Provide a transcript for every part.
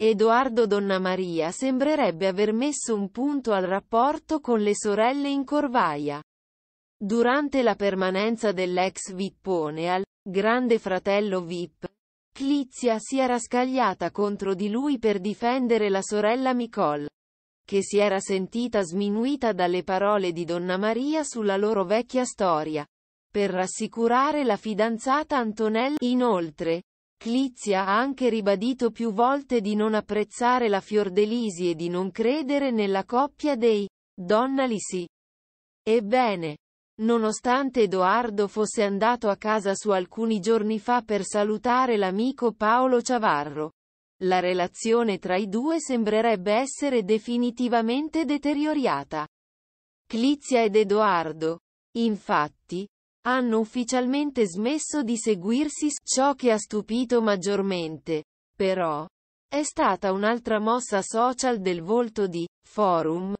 Edoardo Donna Maria sembrerebbe aver messo un punto al rapporto con le sorelle in Corvaia. Durante la permanenza dell'ex Vippone al Grande Fratello Vip, Clizia si era scagliata contro di lui per difendere la sorella Nicole, che si era sentita sminuita dalle parole di Donna Maria sulla loro vecchia storia, per rassicurare la fidanzata Antonella. Inoltre, Clizia ha anche ribadito più volte di non apprezzare la Fiordelisi e di non credere nella coppia dei Donnalisi. Ebbene, Nonostante Edoardo fosse andato a casa su alcuni giorni fa per salutare l'amico Paolo Ciavarro, la relazione tra i due sembrerebbe essere definitivamente deteriorata. Clizia ed Edoardo, infatti, hanno ufficialmente smesso di seguirsi, ciò che ha stupito maggiormente, però, è stata un'altra mossa social del volto di Forum.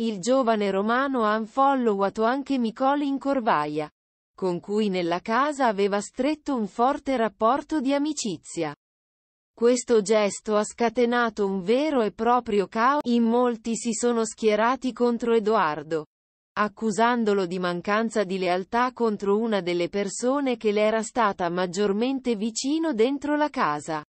Il giovane romano ha unfollowato anche in Corvaia, con cui nella casa aveva stretto un forte rapporto di amicizia. Questo gesto ha scatenato un vero e proprio caos, in molti si sono schierati contro Edoardo accusandolo di mancanza di lealtà contro una delle persone che le era stata maggiormente vicino dentro la casa.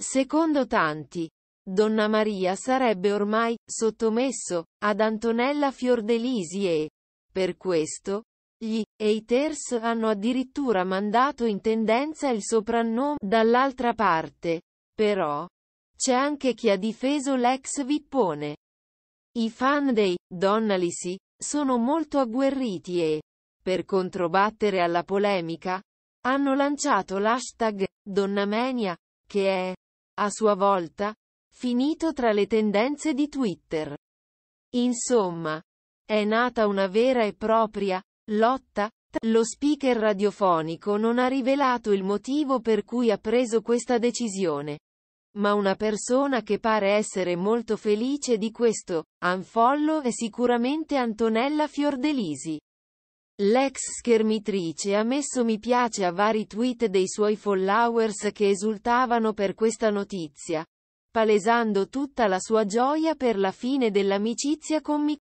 Secondo tanti, Donna Maria sarebbe ormai sottomesso ad Antonella Fiordelisi e, per questo, gli haters hanno addirittura mandato in tendenza il soprannome dall'altra parte. Però, c'è anche chi ha difeso l'ex Vippone. I fan dei Donnalisi sono molto agguerriti e, per controbattere alla polemica, hanno lanciato l'hashtag Donnamenia, che è, a sua volta, finito tra le tendenze di Twitter. Insomma, è nata una vera e propria lotta. Lo speaker radiofonico non ha rivelato il motivo per cui ha preso questa decisione ma una persona che pare essere molto felice di questo unfollow è sicuramente Antonella Fiordelisi. L'ex schermitrice ha messo mi piace a vari tweet dei suoi followers che esultavano per questa notizia, palesando tutta la sua gioia per la fine dell'amicizia con Mick.